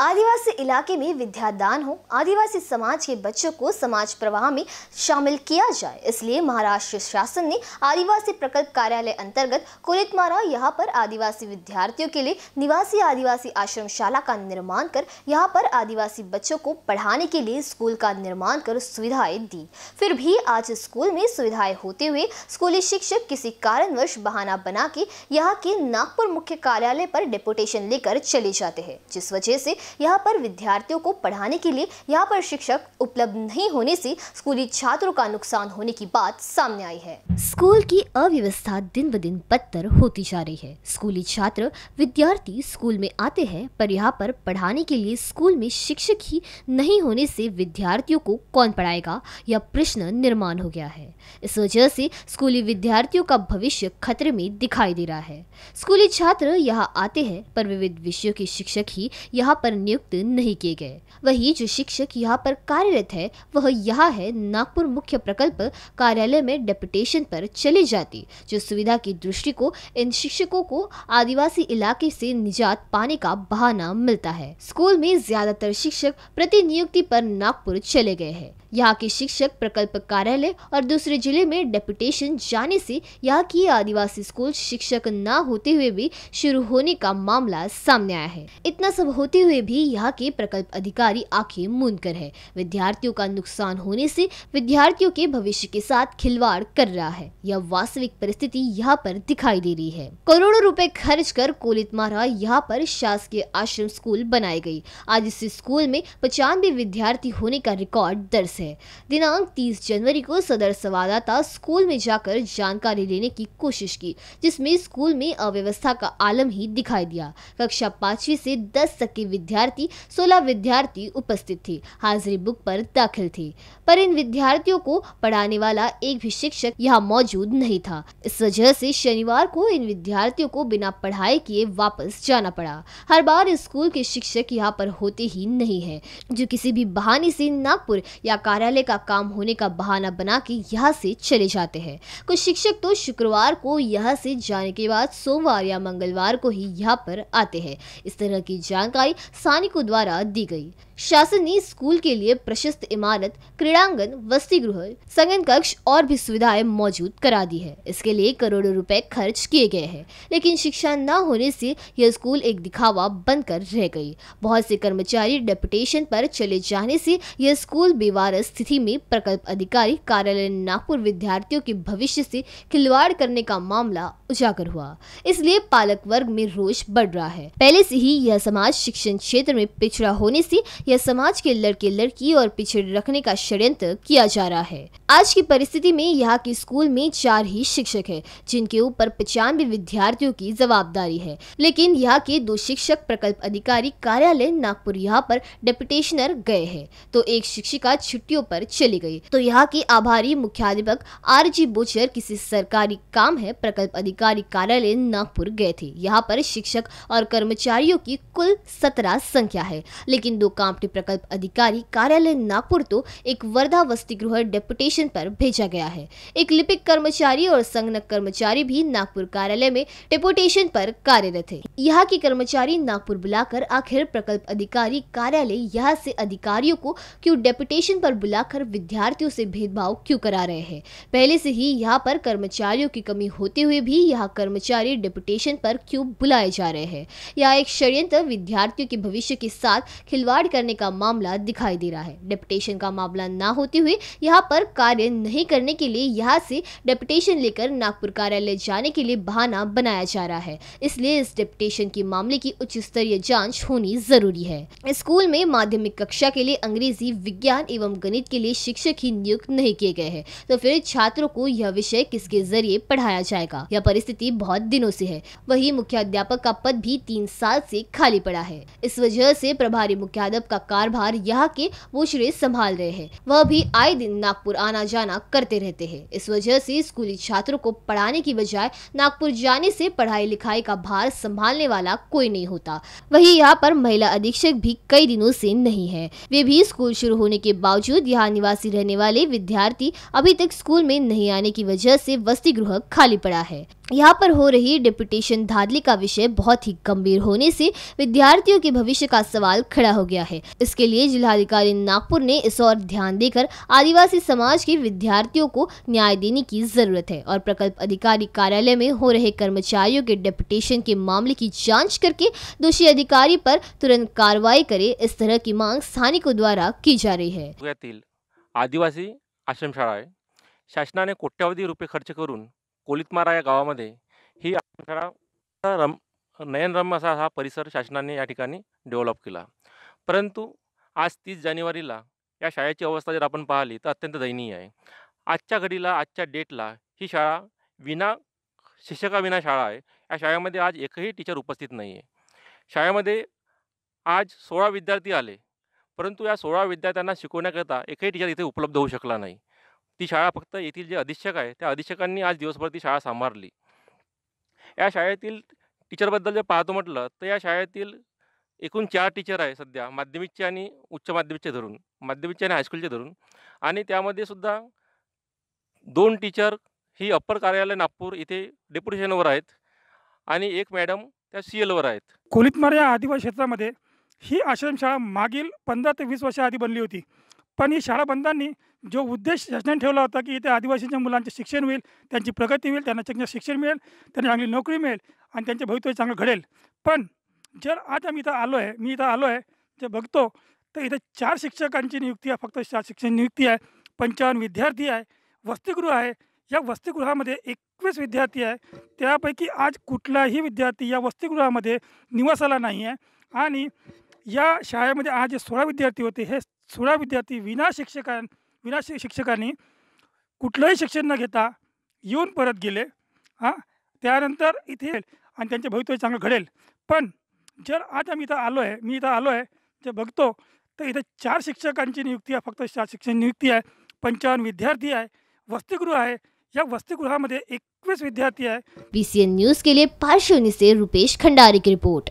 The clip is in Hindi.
आदिवासी इलाके में विद्यादान हो आदिवासी समाज के बच्चों को समाज प्रवाह में शामिल किया जाए इसलिए महाराष्ट्र शासन ने आदिवासी प्रकल्प कार्यालय अंतर्गत कुलितमारा यहाँ पर आदिवासी विद्यार्थियों के लिए निवासी आदिवासी आश्रमशाला का निर्माण कर यहाँ पर आदिवासी बच्चों को पढ़ाने के लिए स्कूल का निर्माण कर सुविधाएं दी फिर भी आज स्कूल में सुविधाएं होते हुए स्कूली शिक्षक किसी कारणवश बहाना बना के यहाँ के नागपुर मुख्य कार्यालय पर डेपुटेशन लेकर चले जाते हैं जिस वजह से यहाँ पर विद्यार्थियों को पढ़ाने के लिए यहाँ पर शिक्षक उपलब्ध नहीं होने से स्कूली छात्रों का नुकसान होने की बात सामने आई है स्कूल की अव्यवस्था दिन ब दिन बदतर होती जा रही है स्कूली छात्र विद्यार्थी स्कूल में आते हैं पर यहाँ पर पढ़ाने के लिए स्कूल में शिक्षक ही नहीं होने से विद्यार्थियों को कौन पढ़ाएगा यह प्रश्न निर्माण हो गया है इस वजह से स्कूली विद्यार्थियों का भविष्य खतरे में दिखाई दे रहा है स्कूली छात्र यहाँ आते हैं पर विविध विषयों के शिक्षक ही यहाँ पर नियुक्त नहीं किए गए वही जो शिक्षक यहाँ पर कार्यरत है वह यहाँ है नागपुर मुख्य प्रकल्प कार्यालय में डेपुटेशन पर चले जाते जो सुविधा की दृष्टि को इन शिक्षकों को आदिवासी इलाके से निजात पाने का बहाना मिलता है स्कूल में ज्यादातर शिक्षक प्रतिनियुक्ति पर नागपुर चले गए हैं यहाँ के शिक्षक प्रकल्प कार्यालय और दूसरे दूसरे जिले में डेपुटेशन जाने से यहाँ की आदिवासी स्कूल शिक्षक न होते हुए भी शुरू होने का मामला सामने आया है इतना सब होते हुए भी यहाँ के प्रकल्प अधिकारी आंखें मूंद कर है विद्यार्थियों का नुकसान होने से विद्यार्थियों के भविष्य के साथ खिलवाड़ कर रहा है यह वास्तविक परिस्थिति यहाँ पर दिखाई दे रही है करोड़ों रूपए खर्च कर कोलित मारा यहाँ पर शासकीय आश्रम स्कूल बनाई गयी आज इस स्कूल में पचानवे विद्यार्थी होने का रिकॉर्ड दर्ज है दिनांक तीस जनवरी को सदर सवाल संवाददाता स्कूल में जाकर जानकारी लेने की कोशिश की जिसमें स्कूल में अव्यवस्था का आलम ही दिखाई दिया कक्षा पांचवी से दस तक के विद्यार्थी सोलह विद्यार्थी उपस्थित थे हाजिरी बुक पर दाखिल थे पर इन विद्यार्थियों को पढ़ाने वाला एक भी शिक्षक यहाँ मौजूद नहीं था इस वजह से शनिवार को इन विद्यार्थियों को बिना पढ़ाई किए वापस जाना पड़ा हर बार स्कूल के शिक्षक यहाँ पर होते ही नहीं है जो किसी भी बहाने से नागपुर या कार्यालय का काम होने का बहाना बना के यहाँ यहाँ से चले जाते हैं कुछ शिक्षक तो शुक्रवार को यहाँ से जाने के बाद सोमवार या मंगलवार को ही यहाँ पर आते हैं इस तरह की जानकारी सानिको द्वारा दी गई शासन ने स्कूल के लिए प्रशस्त इमारत क्रीड़ांगन वस्ती गृह संगन कक्ष और भी सुविधाएं मौजूद करा दी है इसके लिए करोड़ों रुपए खर्च किए गए हैं लेकिन शिक्षा न होने से यह स्कूल एक दिखावा बनकर रह गई बहुत से कर्मचारी डेपुटेशन पर चले जाने से यह स्कूल बेवारस स्थिति में प्रकल्प अधिकारी कार्यालय नागपुर विद्यार्थियों के भविष्य से खिलवाड़ करने का मामला उजागर हुआ इसलिए पालक वर्ग में रोष बढ़ रहा है पहले से ही यह समाज शिक्षण क्षेत्र में पिछड़ा होने से या समाज के लड़के लड़की और पिछड़े रखने का षड्यंत्र किया जा रहा है आज की परिस्थिति में यहाँ के स्कूल में चार ही शिक्षक है जिनके ऊपर पचानवे विद्यार्थियों की जवाबदारी है लेकिन यहाँ के दो शिक्षक प्रकल्प अधिकारी कार्यालय नागपुर यहाँ पर डेपुटेशनर गए है तो एक शिक्षिका छुट्टियों पर चली गई तो यहाँ के आभारी मुख्याध्यापक आर जी बोचर किसी सरकारी काम है प्रकल्प अधिकारी कार्यालय नागपुर गए थे यहाँ पर शिक्षक और कर्मचारियों की कुल सत्रह संख्या है लेकिन दो काम प्रॉपर्टी प्रकल्प अधिकारी कार्यालय नागपुर तो एक वर्धा वस्ती गृह डेपुटेशन पर भेजा गया है एक लिपिक कर्मचारी और संगणक कर्मचारी भी नागपुर कार्यालय में डेपुटेशन पर कार्यरत है यहाँ के कर्मचारी नागपुर बुलाकर आखिर प्रकल्प अधिकारी कार्यालय यहाँ से अधिकारियों को क्यों डेपुटेशन पर बुलाकर विद्यार्थियों से भेदभाव क्यों करा रहे हैं पहले से ही यहाँ पर कर्मचारियों की कमी होते हुए भी यहाँ कर्मचारी डेपुटेशन पर क्यों बुलाए जा रहे हैं यहाँ एक षड्यंत्र विद्यार्थियों के भविष्य के साथ खिलवाड़ करने करने का मामला दिखाई दे रहा है डेपुटेशन का मामला ना होते हुए यहाँ पर कार्य नहीं करने के लिए यहाँ से डेपुटेशन लेकर नागपुर कार्यालय जाने के लिए बहाना बनाया जा रहा है इसलिए इस डेपुटेशन के मामले की उच्च स्तरीय जाँच होनी जरूरी है स्कूल में माध्यमिक कक्षा के लिए अंग्रेजी विज्ञान एवं गणित के लिए शिक्षक ही नियुक्त नहीं किए गए हैं तो फिर छात्रों को यह विषय किसके जरिए पढ़ाया जाएगा यह परिस्थिति बहुत दिनों से है वही मुख्याध्यापक का पद भी तीन साल से खाली पड़ा है इस वजह से प्रभारी मुख्याध्यापक का का कारभार यहाँ के मुशरे संभाल रहे हैं वह भी आए दिन नागपुर आना जाना करते रहते हैं इस वजह से स्कूली छात्रों को पढ़ाने की बजाय नागपुर जाने से पढ़ाई लिखाई का भार संभालने वाला कोई नहीं होता वही यहाँ पर महिला अधीक्षक भी कई दिनों से नहीं है वे भी स्कूल शुरू होने के बावजूद यहाँ निवासी रहने वाले विद्यार्थी अभी तक स्कूल में नहीं आने की वजह से वस्ती गृह खाली पड़ा है यहाँ पर हो रही डिप्यूटेशन धादली का विषय बहुत ही गंभीर होने से विद्यार्थियों के भविष्य का सवाल खड़ा हो गया है इसके लिए जिलाधिकारी नागपुर ने इस ओर ध्यान देकर आदिवासी समाज के विद्यार्थियों को न्याय देने की जरूरत है और प्रकल्प अधिकारी कार्यालय में हो रहे कर्मचारियों के डिप्यूटेशन के मामले की जाँच करके दोषी अधिकारी पर तुरंत कार्रवाई करे इस तरह की मांग स्थानिकों द्वारा की जा रही है आदिवासी शासना ने कोट्यावधि रुपये खर्च करून कोलितमारा या गावामध्ये ही शाळा रम नयनरम्य असा हा परिसर शासनाने या ठिकाणी डेव्हलप केला परंतु आज तीस जानेवारीला या शाळेची अवस्था जर आपण पाहिली तर अत्यंत दयनीय आहे आजच्या घडीला आजच्या डेटला ही शाळा विना शिक्षकाविना शाळा आहे या शाळेमध्ये आज एकही टीचर उपस्थित नाही आहे शाळेमध्ये आज सोळा विद्यार्थी आले परंतु या सोळा विद्यार्थ्यांना शिकवण्याकरता एकही टीचर इथे उपलब्ध होऊ शकला नाही ती शाळा फक्त येथील जे अधीक्षक आहे त्या अधीक्षकांनी आज दिवसभर ती शाळा सांभाळली या शाळेतील टीचरबद्दल जर पाहतो म्हटलं तर या शाळेतील एकूण चार टीचर आहे सध्या माध्यमिकचे आणि उच्च माध्यमिकचे धरून माध्यमिकचे आणि हायस्कूलचे धरून आणि त्यामध्ये सुद्धा दोन टीचर ही अप्पर कार्यालय नागपूर इथे डेप्युटेशनवर आहेत आणि एक मॅडम त्या सी एलवर आहेत कोलितमार या आदिवासी क्षेत्रामध्ये ही आश्रमशाळा मागील पंधरा ते वीस वर्षाआधी आधी बनली होती पन ये शाला बंधांनी जो उद्देश्य शासनाने होता कि इथे आदिवासींच्या मुलांचे शिक्षण होल त्यांची प्रगती होईल त्यांना चांगलं शिक्षण मिळेल त्यांना चांगली नोकरी मिळेल आणि भवितव्य चांगलं घडेल पण जर आज आम इतना आलो है मी इथं आलो है जे बगतो तो इतने चार शिक्षक की नियुक्ती है फ्त चार शिक्षण नियुक्ती आहे पंचावन्न विद्यार्थी आहे वसतिगृह आहे या वसतिगृहामध्ये एकवीस विद्यार्थी आहे त्यापैकी आज कुठलाही विद्यार्थी या वसतिगृहामध्ये निवासाला नहीं है आणि या शाळेमध्ये आज जे सोळा विद्यार्थी होते हे सोळा विद्यार्थी विना शिक्षकां विना शिक्षकांनी कुठलंही शिक्षण न घेता येऊन परत गेले हां त्यानंतर इथे आणि त्यांचे भवितव्य चांगलं घडेल पण जर आज आम्ही इथं आलो आहे मी इथं आलो आहे जे बघतो तर इथं चार शिक्षकांची नियुक्ती आहे फक्त चार शिक्षण नियुक्ती आहे पंचावन्न विद्यार्थी आहे वसतिगृह आहे या वसतिगृहामध्ये एकवीस विद्यार्थी आहे बीसीएन न्यूज के लिए पार्श्वनी से रुपेश खंडारी की रिपोर्ट